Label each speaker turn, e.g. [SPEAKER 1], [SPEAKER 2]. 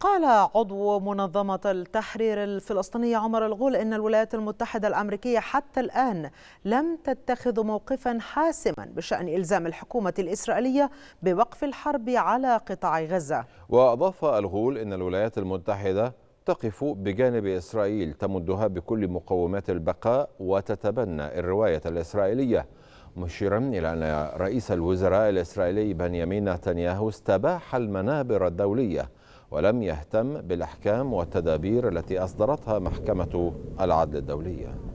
[SPEAKER 1] قال عضو منظمة التحرير الفلسطينية عمر الغول إن الولايات المتحدة الأمريكية حتى الآن لم تتخذ موقفا حاسما بشأن إلزام الحكومة الإسرائيلية بوقف الحرب على قطاع غزة
[SPEAKER 2] وأضاف الغول إن الولايات المتحدة تقف بجانب إسرائيل تمدها بكل مقومات البقاء وتتبنى الرواية الإسرائيلية مشيرا إلى أن رئيس الوزراء الإسرائيلي بنيامين نتنياهو استباح المنابر الدولية ولم يهتم بالأحكام والتدابير التي أصدرتها محكمة العدل الدولية